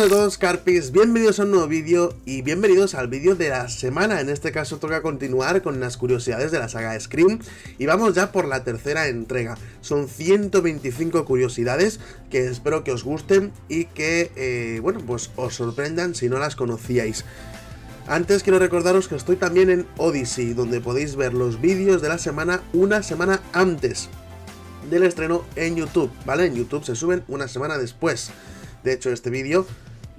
Hola a todos Carpis, bienvenidos a un nuevo vídeo y bienvenidos al vídeo de la semana En este caso toca continuar con las curiosidades de la saga Scream Y vamos ya por la tercera entrega Son 125 curiosidades que espero que os gusten y que, eh, bueno, pues os sorprendan si no las conocíais antes quiero recordaros que estoy también en Odyssey, donde podéis ver los vídeos de la semana una semana antes del estreno en YouTube, ¿vale? En YouTube se suben una semana después. De hecho, este vídeo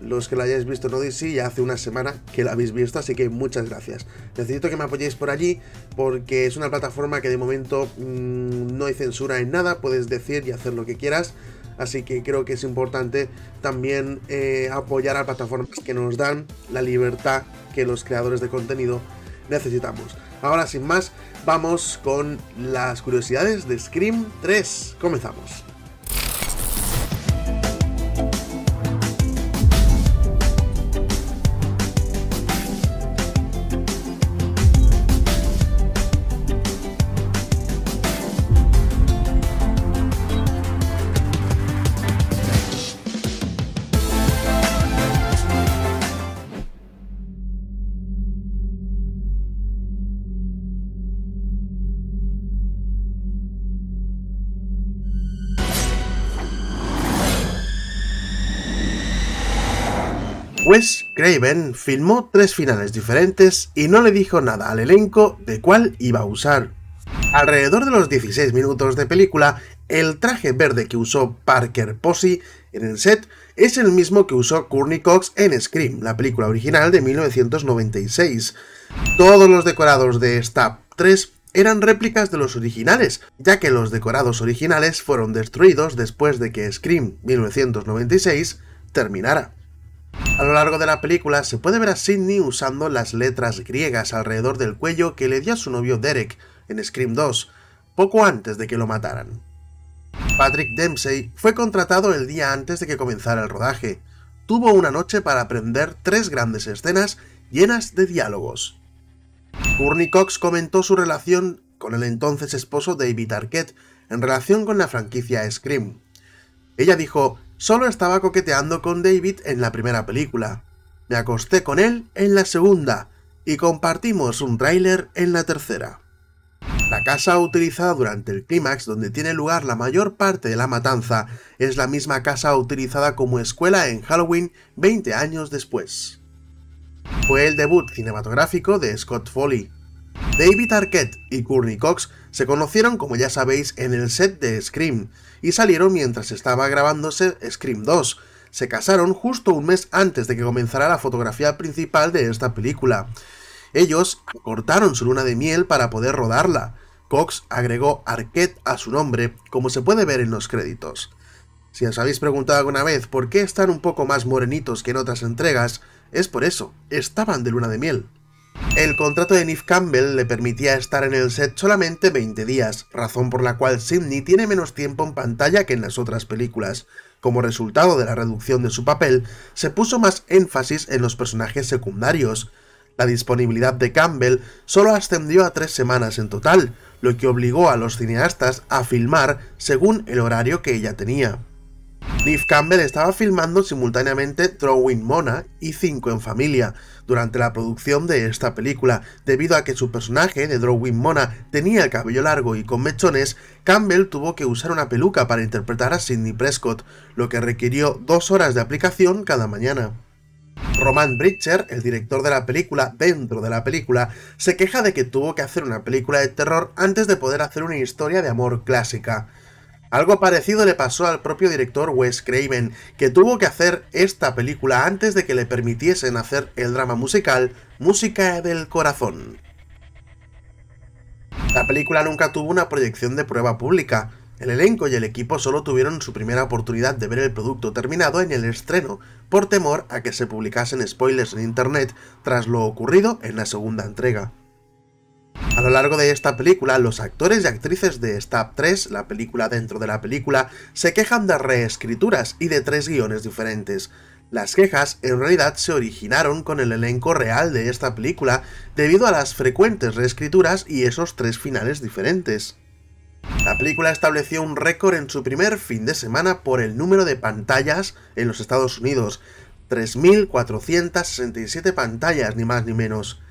los que la hayáis visto en Odyssey, ya hace una semana que la habéis visto, así que muchas gracias. Necesito que me apoyéis por allí, porque es una plataforma que de momento mm, no hay censura en nada, puedes decir y hacer lo que quieras, así que creo que es importante también eh, apoyar a plataformas que nos dan la libertad que los creadores de contenido necesitamos. Ahora sin más, vamos con las curiosidades de Scream 3. Comenzamos. Wes Craven filmó tres finales diferentes y no le dijo nada al elenco de cuál iba a usar. Alrededor de los 16 minutos de película, el traje verde que usó Parker Posey en el set es el mismo que usó Courtney Cox en Scream, la película original de 1996. Todos los decorados de Stab 3 eran réplicas de los originales, ya que los decorados originales fueron destruidos después de que Scream 1996 terminara. A lo largo de la película se puede ver a Sidney usando las letras griegas alrededor del cuello que le dio a su novio Derek en Scream 2, poco antes de que lo mataran. Patrick Dempsey fue contratado el día antes de que comenzara el rodaje. Tuvo una noche para aprender tres grandes escenas llenas de diálogos. Courtney Cox comentó su relación con el entonces esposo David Arquette en relación con la franquicia Scream. Ella dijo, solo estaba coqueteando con David en la primera película. Me acosté con él en la segunda y compartimos un tráiler en la tercera. La casa utilizada durante el clímax donde tiene lugar la mayor parte de la matanza es la misma casa utilizada como escuela en Halloween 20 años después. Fue el debut cinematográfico de Scott Foley. David Arquette y Courtney Cox se conocieron, como ya sabéis, en el set de Scream, y salieron mientras estaba grabándose Scream 2. Se casaron justo un mes antes de que comenzara la fotografía principal de esta película. Ellos cortaron su luna de miel para poder rodarla. Cox agregó Arquette a su nombre, como se puede ver en los créditos. Si os habéis preguntado alguna vez por qué están un poco más morenitos que en otras entregas, es por eso, estaban de luna de miel. El contrato de Neve Campbell le permitía estar en el set solamente 20 días, razón por la cual Sidney tiene menos tiempo en pantalla que en las otras películas. Como resultado de la reducción de su papel, se puso más énfasis en los personajes secundarios. La disponibilidad de Campbell solo ascendió a tres semanas en total, lo que obligó a los cineastas a filmar según el horario que ella tenía. Neve Campbell estaba filmando simultáneamente Throwing Mona y Cinco en Familia durante la producción de esta película. Debido a que su personaje de Throwing Mona tenía el cabello largo y con mechones, Campbell tuvo que usar una peluca para interpretar a Sidney Prescott, lo que requirió dos horas de aplicación cada mañana. Roman Bridger, el director de la película dentro de la película, se queja de que tuvo que hacer una película de terror antes de poder hacer una historia de amor clásica. Algo parecido le pasó al propio director Wes Craven, que tuvo que hacer esta película antes de que le permitiesen hacer el drama musical Música del Corazón. La película nunca tuvo una proyección de prueba pública. El elenco y el equipo solo tuvieron su primera oportunidad de ver el producto terminado en el estreno, por temor a que se publicasen spoilers en Internet tras lo ocurrido en la segunda entrega. A lo largo de esta película, los actores y actrices de Stab 3, la película dentro de la película, se quejan de reescrituras y de tres guiones diferentes. Las quejas en realidad se originaron con el elenco real de esta película debido a las frecuentes reescrituras y esos tres finales diferentes. La película estableció un récord en su primer fin de semana por el número de pantallas en los Estados Unidos, 3.467 pantallas ni más ni menos.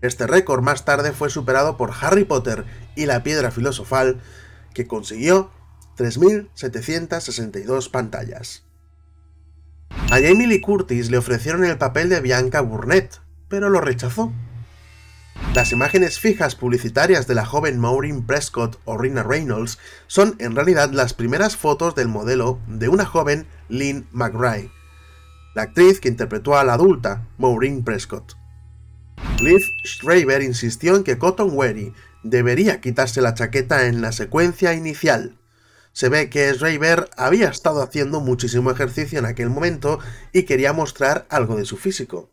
Este récord más tarde fue superado por Harry Potter y la Piedra Filosofal, que consiguió 3.762 pantallas. A Jamie Lee Curtis le ofrecieron el papel de Bianca Burnett, pero lo rechazó. Las imágenes fijas publicitarias de la joven Maureen Prescott o Rina Reynolds son en realidad las primeras fotos del modelo de una joven Lynn McRae, la actriz que interpretó a la adulta Maureen Prescott. Liz Schreiber insistió en que Cotton Weary debería quitarse la chaqueta en la secuencia inicial. Se ve que Schreiber había estado haciendo muchísimo ejercicio en aquel momento y quería mostrar algo de su físico.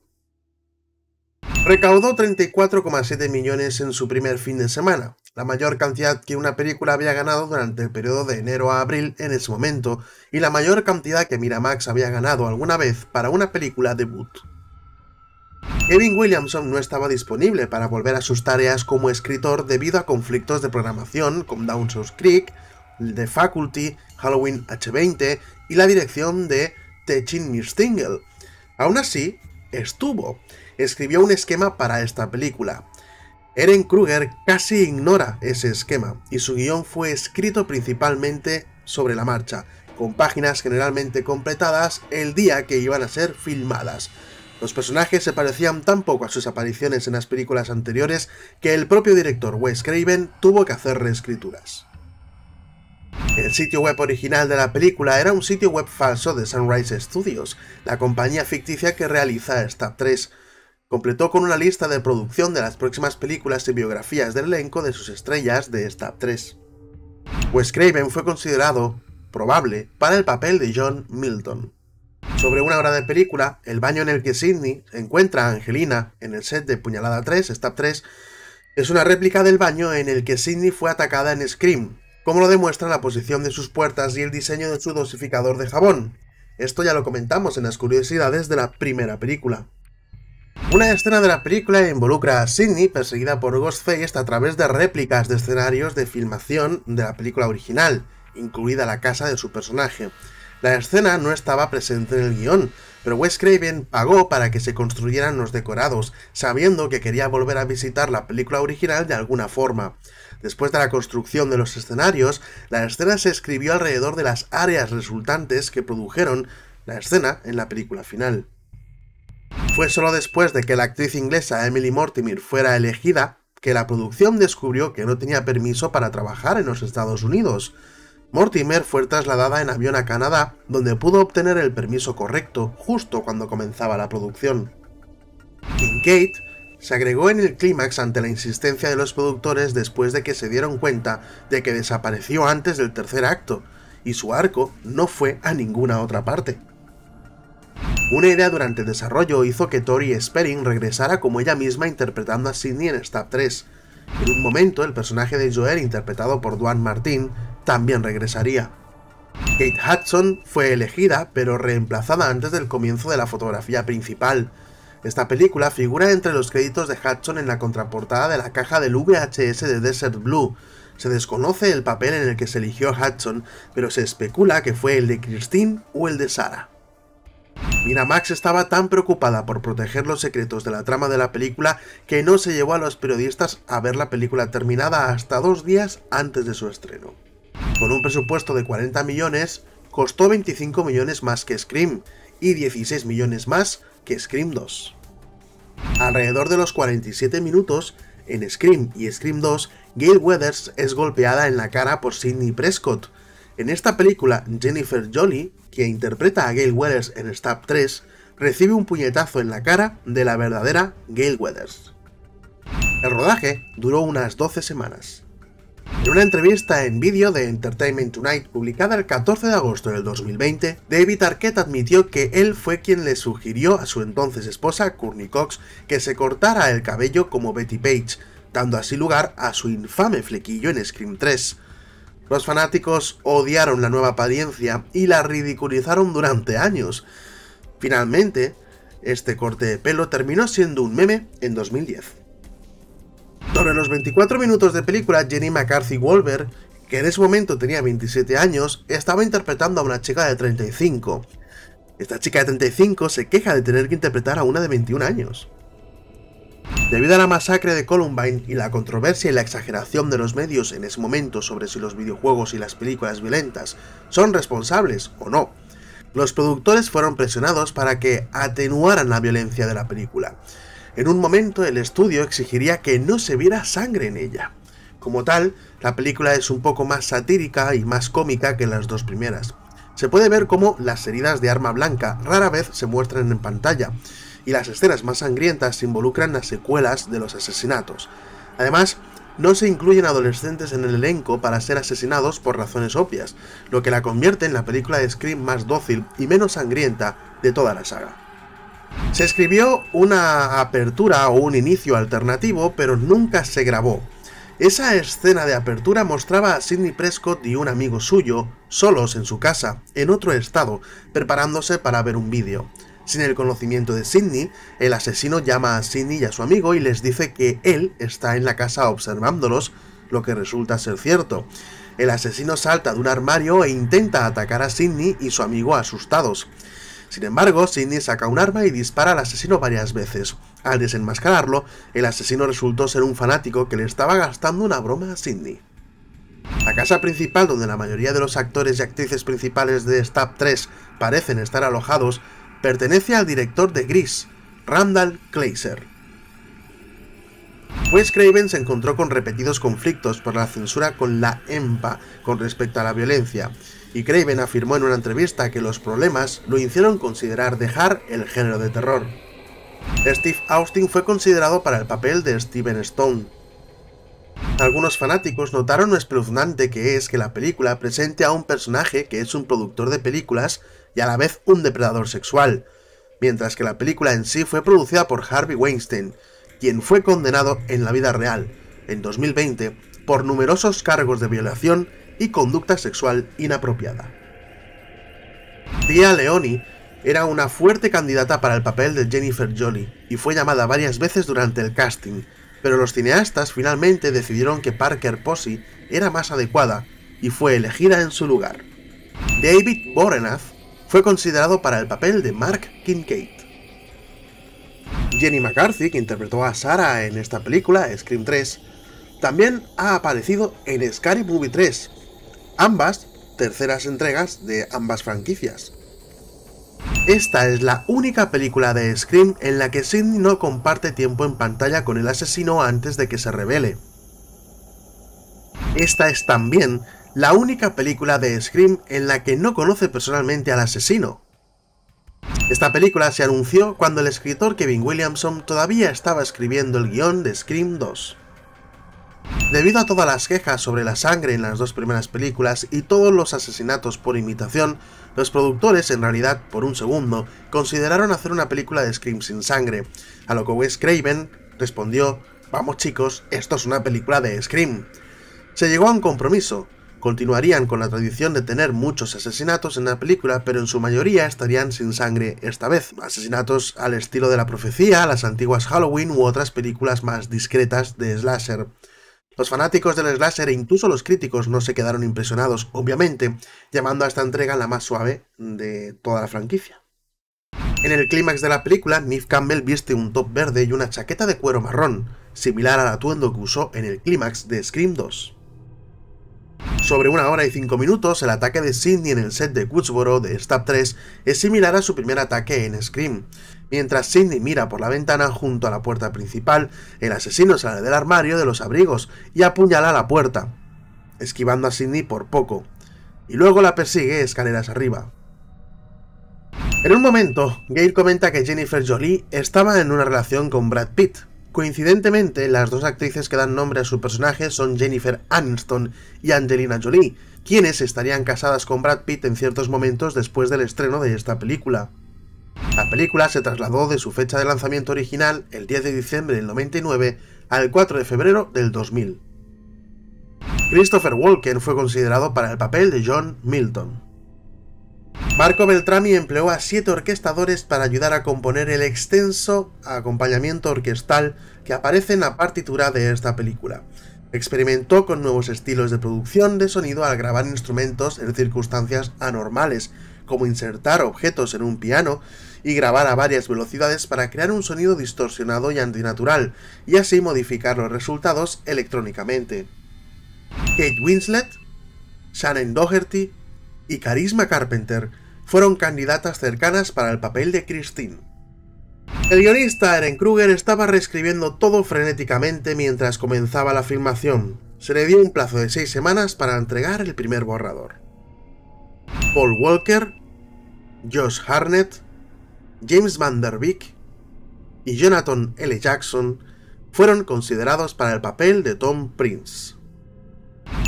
Recaudó 34,7 millones en su primer fin de semana, la mayor cantidad que una película había ganado durante el periodo de enero a abril en ese momento, y la mayor cantidad que Miramax había ganado alguna vez para una película debut. Kevin Williamson no estaba disponible para volver a sus tareas como escritor debido a conflictos de programación con South Creek, The Faculty, Halloween H20 y la dirección de Techin Mirstingle. Aún así, estuvo. Escribió un esquema para esta película. Eren Kruger casi ignora ese esquema y su guión fue escrito principalmente sobre la marcha, con páginas generalmente completadas el día que iban a ser filmadas. Los personajes se parecían tan poco a sus apariciones en las películas anteriores que el propio director Wes Craven tuvo que hacer reescrituras. El sitio web original de la película era un sitio web falso de Sunrise Studios, la compañía ficticia que realiza Stab 3. Completó con una lista de producción de las próximas películas y biografías del elenco de sus estrellas de Stab 3. Wes Craven fue considerado probable para el papel de John Milton. Sobre una hora de película, el baño en el que Sidney encuentra a Angelina en el set de Puñalada 3, Stab 3, es una réplica del baño en el que Sidney fue atacada en Scream, como lo demuestra la posición de sus puertas y el diseño de su dosificador de jabón. Esto ya lo comentamos en las curiosidades de la primera película. Una escena de la película involucra a Sidney perseguida por Ghostface a través de réplicas de escenarios de filmación de la película original, incluida la casa de su personaje. La escena no estaba presente en el guión, pero Wes Craven pagó para que se construyeran los decorados, sabiendo que quería volver a visitar la película original de alguna forma. Después de la construcción de los escenarios, la escena se escribió alrededor de las áreas resultantes que produjeron la escena en la película final. Fue solo después de que la actriz inglesa Emily Mortimer fuera elegida que la producción descubrió que no tenía permiso para trabajar en los Estados Unidos, Mortimer fue trasladada en avión a Canadá, donde pudo obtener el permiso correcto justo cuando comenzaba la producción. Kincaid se agregó en el clímax ante la insistencia de los productores después de que se dieron cuenta de que desapareció antes del tercer acto, y su arco no fue a ninguna otra parte. Una idea durante el desarrollo hizo que Tori Spelling regresara como ella misma interpretando a Sidney en Stab 3. En un momento, el personaje de Joel, interpretado por Duane Martin, también regresaría. Kate Hudson fue elegida, pero reemplazada antes del comienzo de la fotografía principal. Esta película figura entre los créditos de Hudson en la contraportada de la caja del VHS de Desert Blue. Se desconoce el papel en el que se eligió Hudson, pero se especula que fue el de Christine o el de Sarah. Miramax estaba tan preocupada por proteger los secretos de la trama de la película que no se llevó a los periodistas a ver la película terminada hasta dos días antes de su estreno. Con un presupuesto de 40 millones, costó 25 millones más que Scream y 16 millones más que Scream 2. Alrededor de los 47 minutos, en Scream y Scream 2, Gail Weathers es golpeada en la cara por Sidney Prescott. En esta película, Jennifer Jolie, que interpreta a Gail Weathers en Stab 3, recibe un puñetazo en la cara de la verdadera Gail Weathers. El rodaje duró unas 12 semanas. En una entrevista en vídeo de Entertainment Tonight publicada el 14 de agosto del 2020, David Arquette admitió que él fue quien le sugirió a su entonces esposa, Courtney Cox, que se cortara el cabello como Betty Page, dando así lugar a su infame flequillo en Scream 3. Los fanáticos odiaron la nueva apariencia y la ridiculizaron durante años. Finalmente, este corte de pelo terminó siendo un meme en 2010. Sobre los 24 minutos de película, Jenny McCarthy Wolver, que en ese momento tenía 27 años, estaba interpretando a una chica de 35. Esta chica de 35 se queja de tener que interpretar a una de 21 años. Debido a la masacre de Columbine y la controversia y la exageración de los medios en ese momento sobre si los videojuegos y las películas violentas son responsables o no, los productores fueron presionados para que atenuaran la violencia de la película, en un momento el estudio exigiría que no se viera sangre en ella. Como tal, la película es un poco más satírica y más cómica que las dos primeras. Se puede ver cómo las heridas de arma blanca rara vez se muestran en pantalla, y las escenas más sangrientas involucran las secuelas de los asesinatos. Además, no se incluyen adolescentes en el elenco para ser asesinados por razones obvias, lo que la convierte en la película de Scream más dócil y menos sangrienta de toda la saga. Se escribió una apertura o un inicio alternativo, pero nunca se grabó. Esa escena de apertura mostraba a Sidney Prescott y un amigo suyo, solos en su casa, en otro estado, preparándose para ver un vídeo. Sin el conocimiento de Sidney, el asesino llama a Sidney y a su amigo y les dice que él está en la casa observándolos, lo que resulta ser cierto. El asesino salta de un armario e intenta atacar a Sidney y su amigo asustados. Sin embargo, Sidney saca un arma y dispara al asesino varias veces. Al desenmascararlo, el asesino resultó ser un fanático que le estaba gastando una broma a Sidney. La casa principal donde la mayoría de los actores y actrices principales de Stab 3 parecen estar alojados, pertenece al director de Gris, Randall Kleiser. Wes Craven se encontró con repetidos conflictos por la censura con la EMPA con respecto a la violencia, y Craven afirmó en una entrevista que los problemas lo hicieron considerar dejar el género de terror. Steve Austin fue considerado para el papel de Steven Stone. Algunos fanáticos notaron lo espeluznante que es que la película presente a un personaje que es un productor de películas y a la vez un depredador sexual, mientras que la película en sí fue producida por Harvey Weinstein, quien fue condenado en la vida real, en 2020, por numerosos cargos de violación y conducta sexual inapropiada. Dia Leoni era una fuerte candidata para el papel de Jennifer Jolie y fue llamada varias veces durante el casting, pero los cineastas finalmente decidieron que Parker Posey era más adecuada y fue elegida en su lugar. David Borenath fue considerado para el papel de Mark Kincaid, Jenny McCarthy, que interpretó a Sarah en esta película, Scream 3, también ha aparecido en Scary Movie 3, ambas terceras entregas de ambas franquicias. Esta es la única película de Scream en la que Sidney no comparte tiempo en pantalla con el asesino antes de que se revele. Esta es también la única película de Scream en la que no conoce personalmente al asesino, esta película se anunció cuando el escritor Kevin Williamson todavía estaba escribiendo el guión de Scream 2. Debido a todas las quejas sobre la sangre en las dos primeras películas y todos los asesinatos por imitación, los productores, en realidad por un segundo, consideraron hacer una película de Scream sin sangre, a lo que Wes Craven respondió, vamos chicos, esto es una película de Scream. Se llegó a un compromiso, Continuarían con la tradición de tener muchos asesinatos en la película, pero en su mayoría estarían sin sangre esta vez. Asesinatos al estilo de la profecía, las antiguas Halloween u otras películas más discretas de slasher. Los fanáticos del slasher e incluso los críticos no se quedaron impresionados, obviamente, llamando a esta entrega la más suave de toda la franquicia. En el clímax de la película, Neve Campbell viste un top verde y una chaqueta de cuero marrón, similar al atuendo que usó en el clímax de Scream 2. Sobre una hora y cinco minutos, el ataque de Sidney en el set de Woodsboro de Stab 3 es similar a su primer ataque en Scream. Mientras Sidney mira por la ventana junto a la puerta principal, el asesino sale del armario de los abrigos y apuñala la puerta, esquivando a Sidney por poco, y luego la persigue escaleras arriba. En un momento, Gale comenta que Jennifer Jolie estaba en una relación con Brad Pitt, Coincidentemente, las dos actrices que dan nombre a su personaje son Jennifer Aniston y Angelina Jolie, quienes estarían casadas con Brad Pitt en ciertos momentos después del estreno de esta película. La película se trasladó de su fecha de lanzamiento original, el 10 de diciembre del 99, al 4 de febrero del 2000. Christopher Walken fue considerado para el papel de John Milton. Marco Beltrami empleó a siete orquestadores para ayudar a componer el extenso acompañamiento orquestal que aparece en la partitura de esta película. Experimentó con nuevos estilos de producción de sonido al grabar instrumentos en circunstancias anormales, como insertar objetos en un piano y grabar a varias velocidades para crear un sonido distorsionado y antinatural, y así modificar los resultados electrónicamente. Kate Winslet, Shannon Doherty, y Carisma Carpenter fueron candidatas cercanas para el papel de Christine. El guionista Aaron Kruger estaba reescribiendo todo frenéticamente mientras comenzaba la filmación. Se le dio un plazo de seis semanas para entregar el primer borrador. Paul Walker, Josh Harnett, James Van Der Beek y Jonathan L. Jackson fueron considerados para el papel de Tom Prince.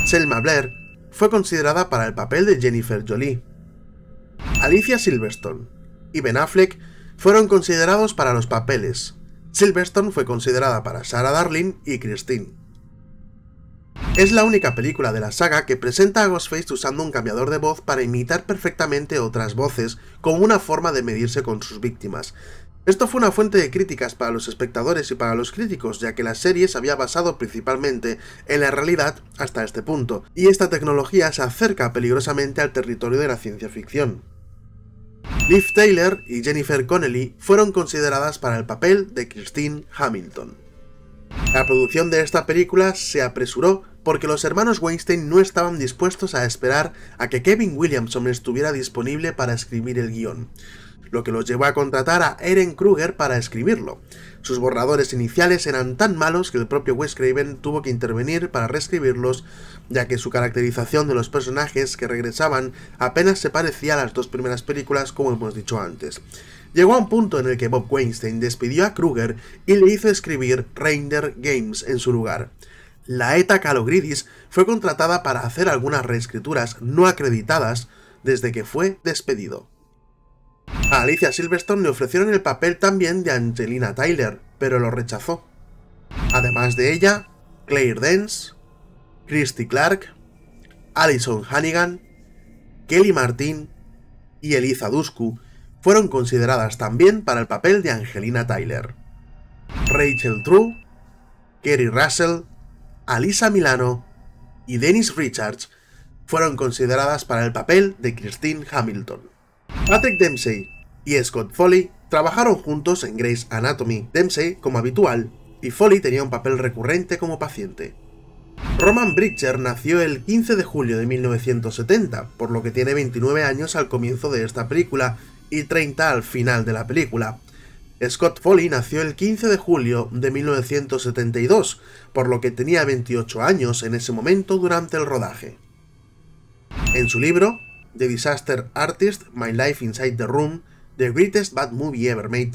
Selma Blair fue considerada para el papel de Jennifer Jolie. Alicia Silverstone y Ben Affleck fueron considerados para los papeles. Silverstone fue considerada para Sarah Darling y Christine. Es la única película de la saga que presenta a Ghostface usando un cambiador de voz para imitar perfectamente otras voces como una forma de medirse con sus víctimas, esto fue una fuente de críticas para los espectadores y para los críticos, ya que la serie se había basado principalmente en la realidad hasta este punto, y esta tecnología se acerca peligrosamente al territorio de la ciencia ficción. Liv Taylor y Jennifer Connelly fueron consideradas para el papel de Christine Hamilton. La producción de esta película se apresuró porque los hermanos Weinstein no estaban dispuestos a esperar a que Kevin Williamson estuviera disponible para escribir el guión lo que los llevó a contratar a Eren Kruger para escribirlo. Sus borradores iniciales eran tan malos que el propio Wes Craven tuvo que intervenir para reescribirlos, ya que su caracterización de los personajes que regresaban apenas se parecía a las dos primeras películas como hemos dicho antes. Llegó a un punto en el que Bob Weinstein despidió a Kruger y le hizo escribir *Reindeer Games en su lugar. La ETA Calogridis fue contratada para hacer algunas reescrituras no acreditadas desde que fue despedido. A Alicia Silverstone le ofrecieron el papel también de Angelina Tyler, pero lo rechazó. Además de ella, Claire Dance, Christy Clark, Alison Hannigan, Kelly Martin y Eliza Dusku fueron consideradas también para el papel de Angelina Tyler. Rachel True, Kerry Russell, Alisa Milano y Dennis Richards fueron consideradas para el papel de Christine Hamilton. Patrick Dempsey y Scott Foley trabajaron juntos en Grey's Anatomy, Dempsey como habitual y Foley tenía un papel recurrente como paciente. Roman Bridger nació el 15 de julio de 1970, por lo que tiene 29 años al comienzo de esta película y 30 al final de la película. Scott Foley nació el 15 de julio de 1972, por lo que tenía 28 años en ese momento durante el rodaje. En su libro, The Disaster Artist, My Life Inside the Room, The Greatest Bad Movie Ever Made.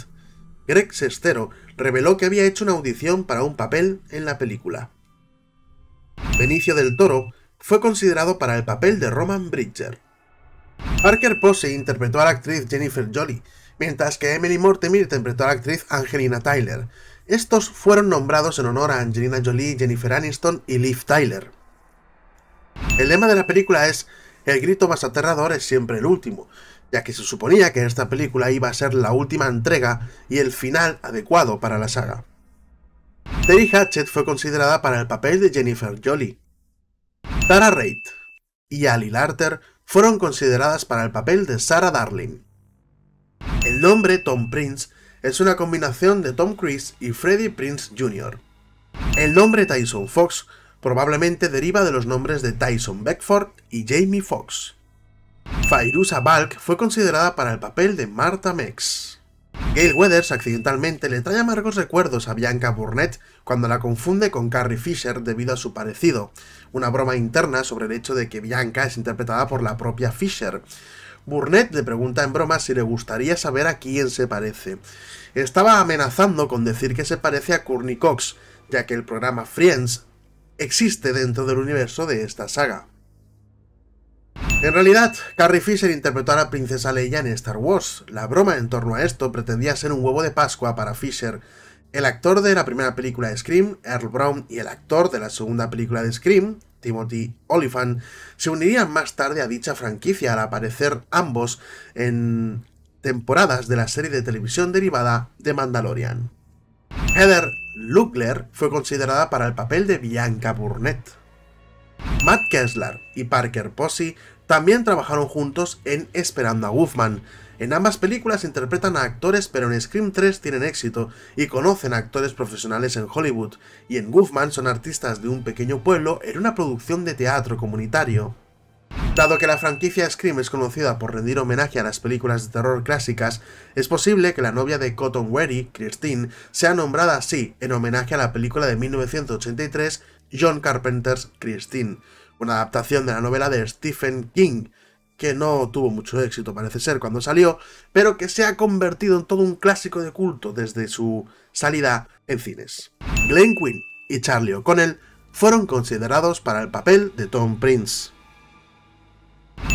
Greg Sestero reveló que había hecho una audición para un papel en la película. Benicio del Toro fue considerado para el papel de Roman Bridger. Parker Posey interpretó a la actriz Jennifer Jolie, mientras que Emily Mortimer interpretó a la actriz Angelina Tyler. Estos fueron nombrados en honor a Angelina Jolie, Jennifer Aniston y Liv Tyler. El lema de la película es el grito más aterrador es siempre el último, ya que se suponía que esta película iba a ser la última entrega y el final adecuado para la saga. Terry Hatchett fue considerada para el papel de Jennifer Jolie. Tara Reid y Ali Larter fueron consideradas para el papel de Sarah Darling. El nombre Tom Prince es una combinación de Tom Cruise y Freddie Prince Jr. El nombre Tyson Fox Probablemente deriva de los nombres de Tyson Beckford y Jamie Foxx. Fairusa Balk fue considerada para el papel de Martha Mex. Gail Weathers accidentalmente le trae amargos recuerdos a Bianca Burnett cuando la confunde con Carrie Fisher debido a su parecido, una broma interna sobre el hecho de que Bianca es interpretada por la propia Fisher. Burnett le pregunta en broma si le gustaría saber a quién se parece. Estaba amenazando con decir que se parece a Courtney Cox, ya que el programa Friends existe dentro del universo de esta saga. En realidad, Carrie Fisher interpretó a la princesa Leia en Star Wars. La broma en torno a esto pretendía ser un huevo de Pascua para Fisher. El actor de la primera película de Scream, Earl Brown, y el actor de la segunda película de Scream, Timothy Oliphant, se unirían más tarde a dicha franquicia al aparecer ambos en temporadas de la serie de televisión derivada de Mandalorian. Heather Luckler fue considerada para el papel de Bianca Burnett. Matt Kessler y Parker Posey también trabajaron juntos en Esperando a Wolfman. En ambas películas interpretan a actores, pero en Scream 3 tienen éxito y conocen a actores profesionales en Hollywood, y en Wolfman son artistas de un pequeño pueblo en una producción de teatro comunitario. Dado que la franquicia Scream es conocida por rendir homenaje a las películas de terror clásicas, es posible que la novia de Cotton Weary, Christine, sea nombrada así, en homenaje a la película de 1983 John Carpenter's Christine, una adaptación de la novela de Stephen King, que no tuvo mucho éxito parece ser cuando salió, pero que se ha convertido en todo un clásico de culto desde su salida en cines. Glenn Quinn y Charlie O'Connell fueron considerados para el papel de Tom Prince.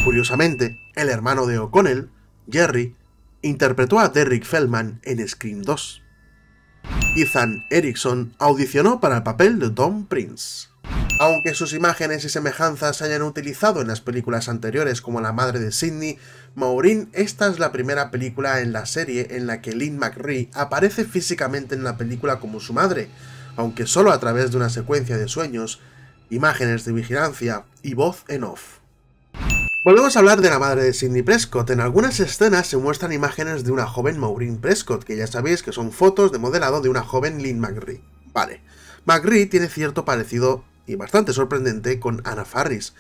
Curiosamente, el hermano de O'Connell, Jerry, interpretó a Derrick Feldman en Scream 2. Ethan Erickson audicionó para el papel de Tom Prince. Aunque sus imágenes y semejanzas se hayan utilizado en las películas anteriores como La madre de Sidney, Maureen, esta es la primera película en la serie en la que Lynn McRee aparece físicamente en la película como su madre, aunque solo a través de una secuencia de sueños, imágenes de vigilancia y voz en off. Volvemos pues a hablar de la madre de Sidney Prescott. En algunas escenas se muestran imágenes de una joven Maureen Prescott, que ya sabéis que son fotos de modelado de una joven Lynn McRee. Vale, McRae tiene cierto parecido y bastante sorprendente con Anna Farris.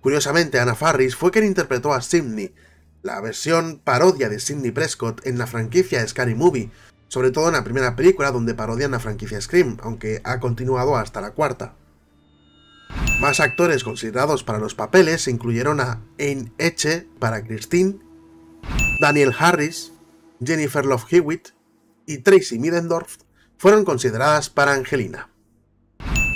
Curiosamente, Anna Farris fue quien interpretó a Sidney, la versión parodia de Sidney Prescott en la franquicia Scary Movie, sobre todo en la primera película donde parodian la franquicia Scream, aunque ha continuado hasta la cuarta. Más actores considerados para los papeles incluyeron a Anne Eche para Christine, Daniel Harris, Jennifer Love Hewitt y Tracy Middendorf fueron consideradas para Angelina.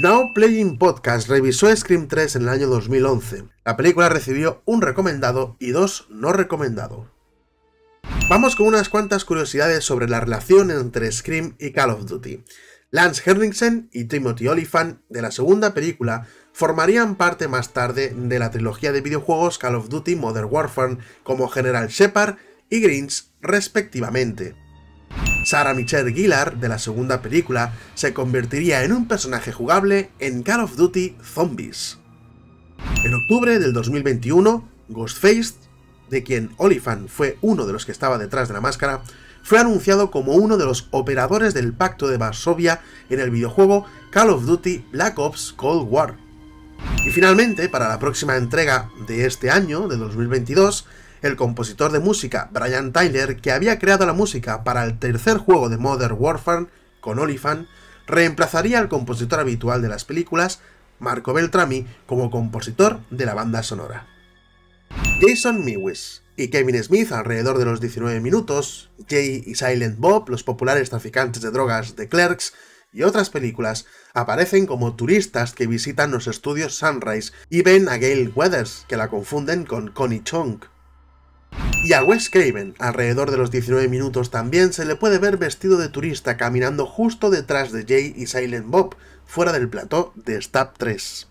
Now Playing Podcast revisó Scream 3 en el año 2011. La película recibió un recomendado y dos no recomendado. Vamos con unas cuantas curiosidades sobre la relación entre Scream y Call of Duty. Lance Henriksen y Timothy Oliphant de la segunda película formarían parte más tarde de la trilogía de videojuegos Call of Duty Modern Warfare como General Shepard y Grinch respectivamente. Sarah Michelle Gillard, de la segunda película, se convertiría en un personaje jugable en Call of Duty Zombies. En octubre del 2021, Ghostface, de quien Oliphant fue uno de los que estaba detrás de la máscara, fue anunciado como uno de los operadores del Pacto de Varsovia en el videojuego Call of Duty Black Ops Cold War. Y finalmente, para la próxima entrega de este año, de 2022, el compositor de música Brian Tyler, que había creado la música para el tercer juego de Modern Warfare con Olifan, reemplazaría al compositor habitual de las películas, Marco Beltrami, como compositor de la banda sonora. Jason Mewis y Kevin Smith alrededor de los 19 minutos, Jay y Silent Bob, los populares traficantes de drogas de Clerks, y otras películas, aparecen como turistas que visitan los estudios Sunrise y ven a Gail Weathers, que la confunden con Connie Chung. Y a Wes Craven, alrededor de los 19 minutos también se le puede ver vestido de turista caminando justo detrás de Jay y Silent Bob, fuera del plató de Stab 3.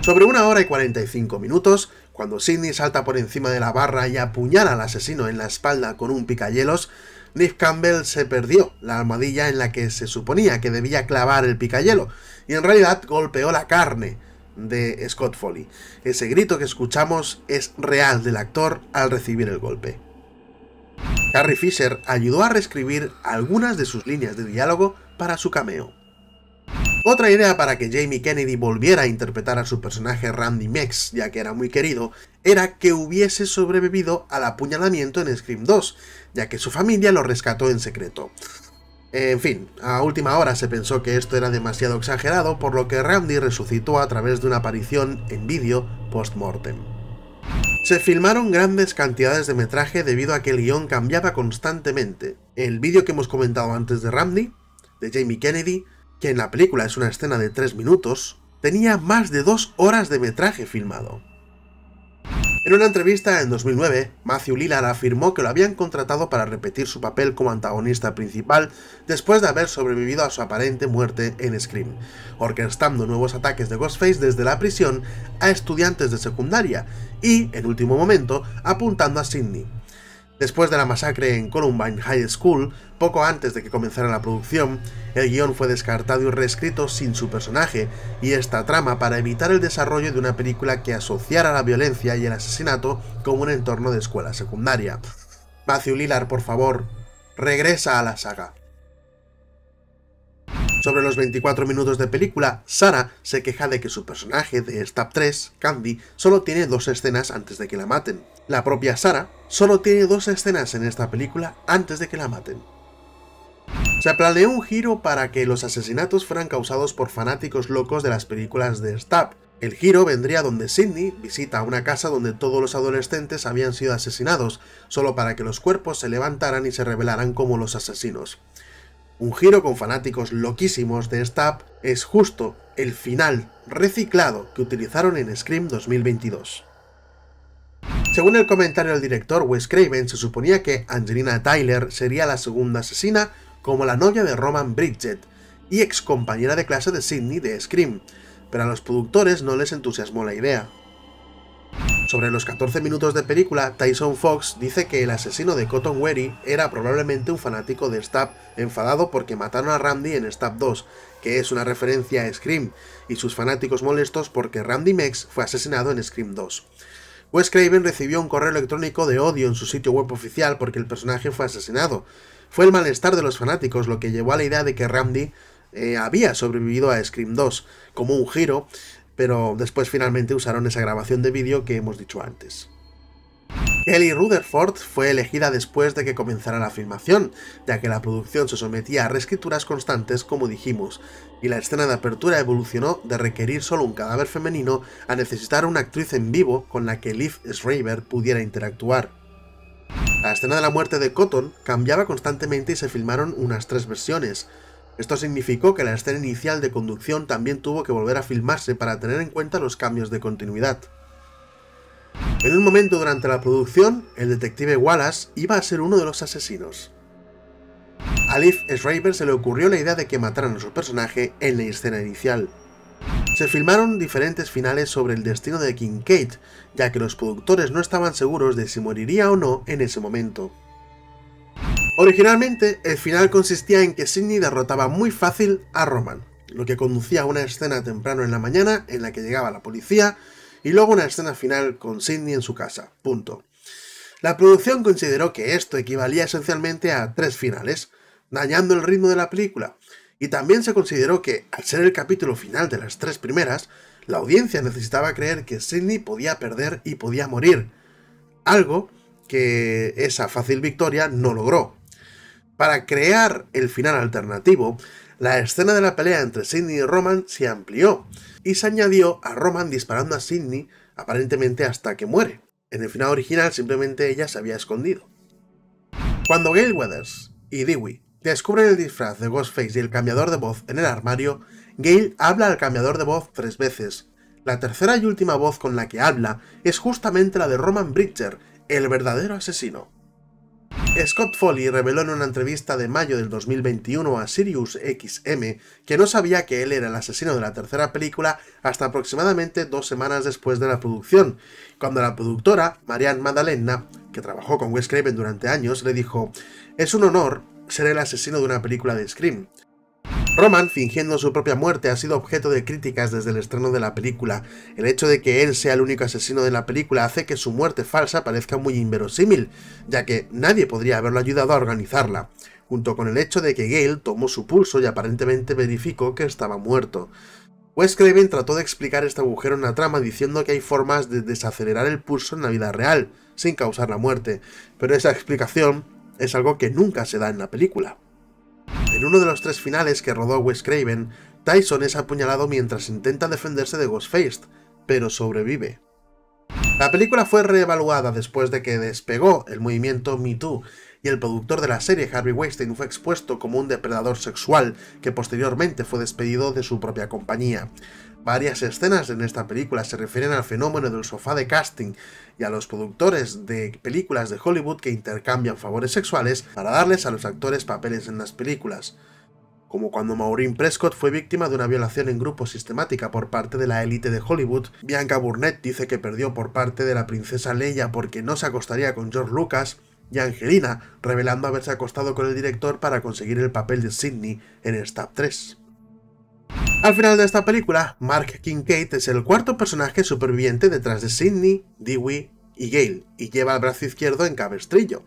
Sobre una hora y 45 minutos, cuando Sidney salta por encima de la barra y apuñala al asesino en la espalda con un picayelos, Nick Campbell se perdió la armadilla en la que se suponía que debía clavar el picayelo, y en realidad golpeó la carne de Scott Foley. Ese grito que escuchamos es real del actor al recibir el golpe. Carrie Fisher ayudó a reescribir algunas de sus líneas de diálogo para su cameo. Otra idea para que Jamie Kennedy volviera a interpretar a su personaje Randy Mex, ya que era muy querido, era que hubiese sobrevivido al apuñalamiento en Scream 2, ya que su familia lo rescató en secreto. En fin, a última hora se pensó que esto era demasiado exagerado, por lo que Randy resucitó a través de una aparición en vídeo post-mortem. Se filmaron grandes cantidades de metraje debido a que el guión cambiaba constantemente. El vídeo que hemos comentado antes de Randy, de Jamie Kennedy, que en la película es una escena de 3 minutos, tenía más de 2 horas de metraje filmado. En una entrevista en 2009, Matthew Lillard afirmó que lo habían contratado para repetir su papel como antagonista principal después de haber sobrevivido a su aparente muerte en Scream, orquestando nuevos ataques de Ghostface desde la prisión a estudiantes de secundaria y, en último momento, apuntando a Sidney, Después de la masacre en Columbine High School, poco antes de que comenzara la producción, el guión fue descartado y reescrito sin su personaje y esta trama para evitar el desarrollo de una película que asociara la violencia y el asesinato con un entorno de escuela secundaria. Matthew Lillard, por favor, regresa a la saga. Sobre los 24 minutos de película, Sara se queja de que su personaje de Stab 3, Candy, solo tiene dos escenas antes de que la maten. La propia Sara solo tiene dos escenas en esta película antes de que la maten. Se planeó un giro para que los asesinatos fueran causados por fanáticos locos de las películas de Stab. El giro vendría donde Sidney visita una casa donde todos los adolescentes habían sido asesinados, solo para que los cuerpos se levantaran y se revelaran como los asesinos. Un giro con fanáticos loquísimos de Stab es justo el final reciclado que utilizaron en Scream 2022. Según el comentario del director Wes Craven, se suponía que Angelina Tyler sería la segunda asesina como la novia de Roman Bridget y ex compañera de clase de Sidney de Scream, pero a los productores no les entusiasmó la idea. Sobre los 14 minutos de película, Tyson Fox dice que el asesino de Cotton Weary era probablemente un fanático de Stab enfadado porque mataron a Randy en Stab 2, que es una referencia a Scream, y sus fanáticos molestos porque Randy Mex fue asesinado en Scream 2. Wes Craven recibió un correo electrónico de odio en su sitio web oficial porque el personaje fue asesinado. Fue el malestar de los fanáticos lo que llevó a la idea de que Ramdi eh, había sobrevivido a Scream 2, como un giro, pero después finalmente usaron esa grabación de vídeo que hemos dicho antes. Ellie Rutherford fue elegida después de que comenzara la filmación, ya que la producción se sometía a reescrituras constantes como dijimos, y la escena de apertura evolucionó de requerir solo un cadáver femenino a necesitar una actriz en vivo con la que Liv Schreiber pudiera interactuar. La escena de la muerte de Cotton cambiaba constantemente y se filmaron unas tres versiones. Esto significó que la escena inicial de conducción también tuvo que volver a filmarse para tener en cuenta los cambios de continuidad. En un momento durante la producción, el detective Wallace iba a ser uno de los asesinos. A Liv Schreiber se le ocurrió la idea de que mataran a su personaje en la escena inicial. Se filmaron diferentes finales sobre el destino de Kate, ya que los productores no estaban seguros de si moriría o no en ese momento. Originalmente, el final consistía en que Sidney derrotaba muy fácil a Roman, lo que conducía a una escena temprano en la mañana en la que llegaba la policía y luego una escena final con Sidney en su casa. Punto. La producción consideró que esto equivalía esencialmente a tres finales, dañando el ritmo de la película, y también se consideró que, al ser el capítulo final de las tres primeras, la audiencia necesitaba creer que Sidney podía perder y podía morir, algo que esa fácil victoria no logró. Para crear el final alternativo, la escena de la pelea entre Sidney y Roman se amplió, y se añadió a Roman disparando a Sidney, aparentemente hasta que muere. En el final original simplemente ella se había escondido. Cuando Gail Weathers y Dewey descubren el disfraz de Ghostface y el cambiador de voz en el armario, Gail habla al cambiador de voz tres veces. La tercera y última voz con la que habla es justamente la de Roman Bridger, el verdadero asesino. Scott Foley reveló en una entrevista de mayo del 2021 a Sirius XM que no sabía que él era el asesino de la tercera película hasta aproximadamente dos semanas después de la producción, cuando la productora, Marianne Madalena, que trabajó con Wes Craven durante años, le dijo, es un honor ser el asesino de una película de Scream. Roman, fingiendo su propia muerte, ha sido objeto de críticas desde el estreno de la película. El hecho de que él sea el único asesino de la película hace que su muerte falsa parezca muy inverosímil, ya que nadie podría haberlo ayudado a organizarla, junto con el hecho de que Gale tomó su pulso y aparentemente verificó que estaba muerto. Wes Craven trató de explicar este agujero en la trama diciendo que hay formas de desacelerar el pulso en la vida real, sin causar la muerte, pero esa explicación es algo que nunca se da en la película. En uno de los tres finales que rodó Wes Craven, Tyson es apuñalado mientras intenta defenderse de Ghostface, pero sobrevive. La película fue reevaluada después de que despegó el movimiento Me y el productor de la serie, Harvey Weinstein, fue expuesto como un depredador sexual que posteriormente fue despedido de su propia compañía. Varias escenas en esta película se refieren al fenómeno del sofá de casting y a los productores de películas de Hollywood que intercambian favores sexuales para darles a los actores papeles en las películas, como cuando Maureen Prescott fue víctima de una violación en grupo sistemática por parte de la élite de Hollywood, Bianca Burnett dice que perdió por parte de la princesa Leia porque no se acostaría con George Lucas, y Angelina revelando haberse acostado con el director para conseguir el papel de Sidney en Stab 3. Al final de esta película, Mark Kincaid es el cuarto personaje superviviente detrás de Sidney, Dewey y Gale, y lleva el brazo izquierdo en cabestrillo.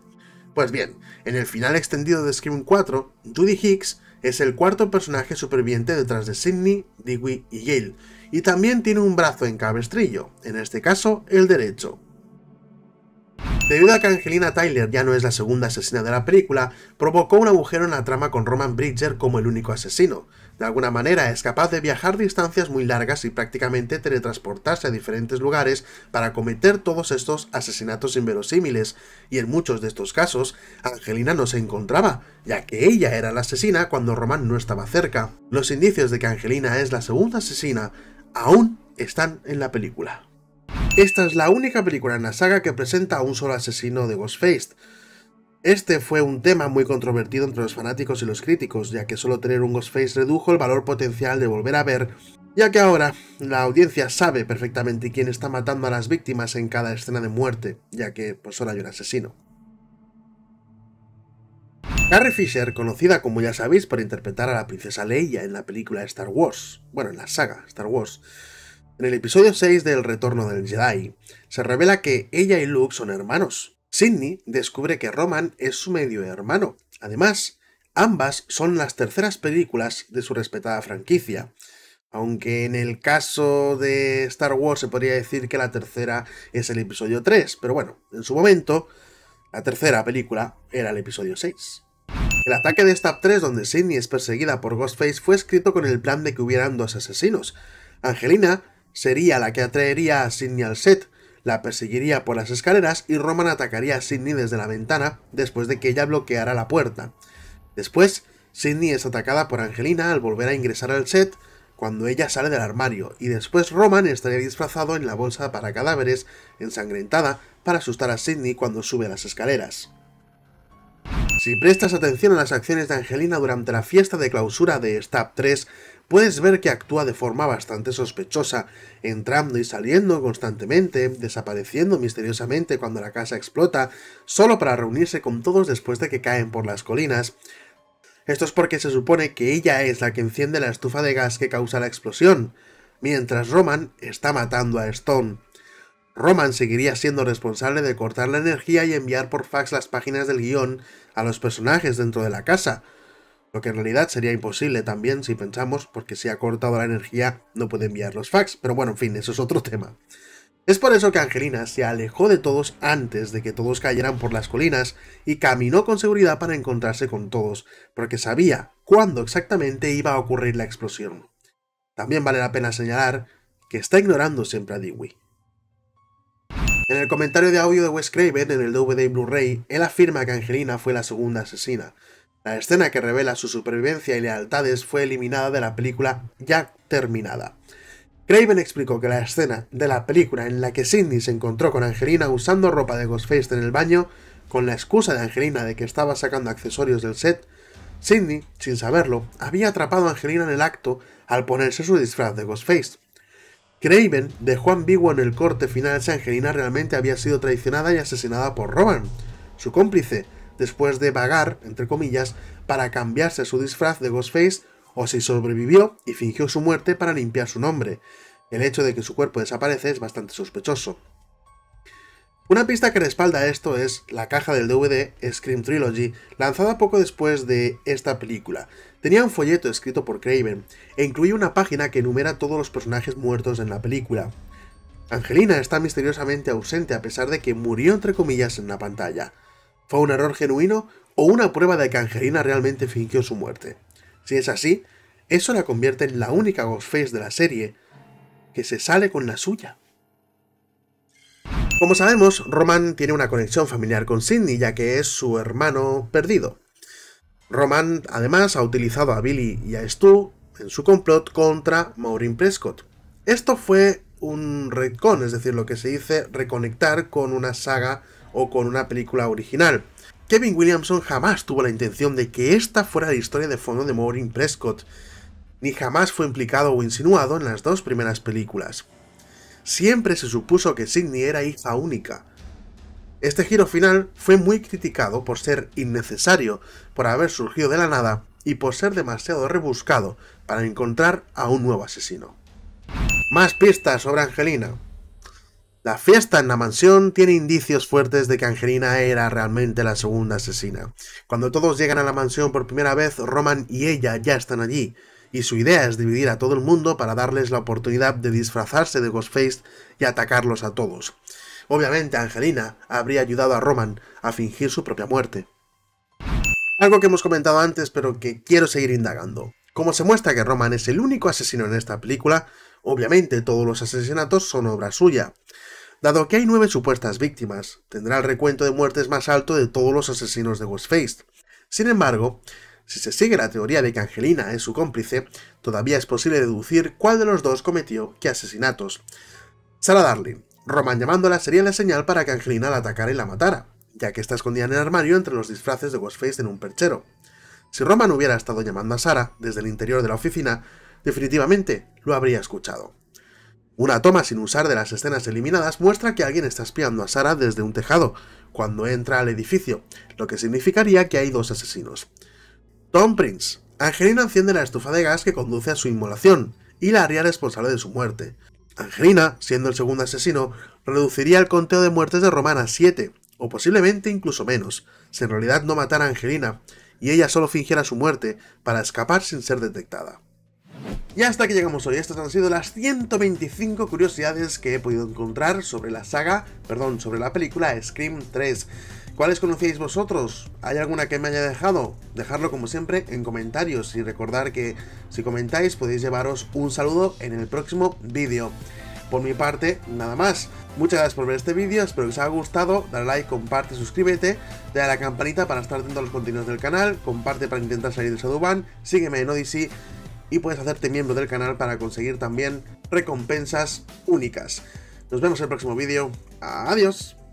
Pues bien, en el final extendido de Scream 4, Judy Hicks es el cuarto personaje superviviente detrás de Sidney, Dewey y Gale, y también tiene un brazo en cabestrillo, en este caso el derecho. Debido a que Angelina Tyler ya no es la segunda asesina de la película, provocó un agujero en la trama con Roman Bridger como el único asesino, de alguna manera es capaz de viajar distancias muy largas y prácticamente teletransportarse a diferentes lugares para cometer todos estos asesinatos inverosímiles, y en muchos de estos casos, Angelina no se encontraba, ya que ella era la asesina cuando Román no estaba cerca. Los indicios de que Angelina es la segunda asesina aún están en la película. Esta es la única película en la saga que presenta a un solo asesino de Ghostface, este fue un tema muy controvertido entre los fanáticos y los críticos, ya que solo tener un Ghostface redujo el valor potencial de volver a ver, ya que ahora la audiencia sabe perfectamente quién está matando a las víctimas en cada escena de muerte, ya que pues ahora hay un asesino. Carrie Fisher, conocida como ya sabéis por interpretar a la princesa Leia en la película Star Wars, bueno, en la saga Star Wars, en el episodio 6 del Retorno del Jedi, se revela que ella y Luke son hermanos, Sidney descubre que Roman es su medio hermano. Además, ambas son las terceras películas de su respetada franquicia. Aunque en el caso de Star Wars se podría decir que la tercera es el episodio 3, pero bueno, en su momento, la tercera película era el episodio 6. El ataque de Stab 3, donde Sidney es perseguida por Ghostface, fue escrito con el plan de que hubieran dos asesinos. Angelina sería la que atraería a Sidney al set, la perseguiría por las escaleras y Roman atacaría a Sidney desde la ventana después de que ella bloqueara la puerta. Después, Sidney es atacada por Angelina al volver a ingresar al set cuando ella sale del armario y después Roman estaría disfrazado en la bolsa para cadáveres ensangrentada para asustar a Sidney cuando sube las escaleras. Si prestas atención a las acciones de Angelina durante la fiesta de clausura de Stab 3, puedes ver que actúa de forma bastante sospechosa, entrando y saliendo constantemente, desapareciendo misteriosamente cuando la casa explota, solo para reunirse con todos después de que caen por las colinas. Esto es porque se supone que ella es la que enciende la estufa de gas que causa la explosión, mientras Roman está matando a Stone. Roman seguiría siendo responsable de cortar la energía y enviar por fax las páginas del guión a los personajes dentro de la casa, lo que en realidad sería imposible también si pensamos, porque si ha cortado la energía no puede enviar los fax, pero bueno, en fin, eso es otro tema. Es por eso que Angelina se alejó de todos antes de que todos cayeran por las colinas y caminó con seguridad para encontrarse con todos, porque sabía cuándo exactamente iba a ocurrir la explosión. También vale la pena señalar que está ignorando siempre a Dewey. En el comentario de audio de Wes Craven en el DVD Blu-ray, él afirma que Angelina fue la segunda asesina, la escena que revela su supervivencia y lealtades fue eliminada de la película ya terminada. Craven explicó que la escena de la película en la que Sidney se encontró con Angelina usando ropa de Ghostface en el baño, con la excusa de Angelina de que estaba sacando accesorios del set, Sidney, sin saberlo, había atrapado a Angelina en el acto al ponerse su disfraz de Ghostface. Craven dejó ambiguo en el corte final si Angelina realmente había sido traicionada y asesinada por Roman, su cómplice, después de vagar, entre comillas, para cambiarse su disfraz de Ghostface o si sobrevivió y fingió su muerte para limpiar su nombre. El hecho de que su cuerpo desaparece es bastante sospechoso. Una pista que respalda esto es la caja del DVD Scream Trilogy, lanzada poco después de esta película. Tenía un folleto escrito por Craven, e incluye una página que enumera todos los personajes muertos en la película. Angelina está misteriosamente ausente a pesar de que murió entre comillas en la pantalla. ¿Fue un error genuino o una prueba de que Angelina realmente fingió su muerte? Si es así, eso la convierte en la única Ghostface de la serie que se sale con la suya. Como sabemos, Roman tiene una conexión familiar con Sidney, ya que es su hermano perdido. Roman, además, ha utilizado a Billy y a Stu en su complot contra Maureen Prescott. Esto fue un retcon, es decir, lo que se dice reconectar con una saga o con una película original. Kevin Williamson jamás tuvo la intención de que esta fuera la historia de fondo de Maureen Prescott, ni jamás fue implicado o insinuado en las dos primeras películas. Siempre se supuso que Sidney era hija única. Este giro final fue muy criticado por ser innecesario, por haber surgido de la nada y por ser demasiado rebuscado para encontrar a un nuevo asesino. Más pistas sobre Angelina. La fiesta en la mansión tiene indicios fuertes de que Angelina era realmente la segunda asesina. Cuando todos llegan a la mansión por primera vez, Roman y ella ya están allí, y su idea es dividir a todo el mundo para darles la oportunidad de disfrazarse de Ghostface y atacarlos a todos. Obviamente Angelina habría ayudado a Roman a fingir su propia muerte. Algo que hemos comentado antes pero que quiero seguir indagando. Como se muestra que Roman es el único asesino en esta película, obviamente todos los asesinatos son obra suya. Dado que hay nueve supuestas víctimas, tendrá el recuento de muertes más alto de todos los asesinos de Ghostface. Sin embargo, si se sigue la teoría de que Angelina es su cómplice, todavía es posible deducir cuál de los dos cometió qué asesinatos. Sara Darling. Roman llamándola sería la señal para que Angelina la atacara y la matara, ya que está escondida en el armario entre los disfraces de Ghostface en un perchero. Si Roman hubiera estado llamando a Sara desde el interior de la oficina, definitivamente lo habría escuchado. Una toma sin usar de las escenas eliminadas muestra que alguien está espiando a Sara desde un tejado, cuando entra al edificio, lo que significaría que hay dos asesinos. Tom Prince. Angelina enciende la estufa de gas que conduce a su inmolación, y la haría responsable de su muerte. Angelina, siendo el segundo asesino, reduciría el conteo de muertes de Romana a 7, o posiblemente incluso menos, si en realidad no matara a Angelina, y ella solo fingiera su muerte para escapar sin ser detectada. Y hasta que llegamos hoy, estas han sido las 125 curiosidades que he podido encontrar sobre la saga, perdón, sobre la película Scream 3. ¿Cuáles conocíais vosotros? ¿Hay alguna que me haya dejado? Dejarlo como siempre en comentarios y recordar que si comentáis podéis llevaros un saludo en el próximo vídeo. Por mi parte, nada más. Muchas gracias por ver este vídeo, espero que os haya gustado, dale like, comparte, suscríbete, dale a la campanita para estar atento a los contenidos del canal, comparte para intentar salir de Saduban sígueme en Odyssey y puedes hacerte miembro del canal para conseguir también recompensas únicas. Nos vemos en el próximo vídeo. Adiós.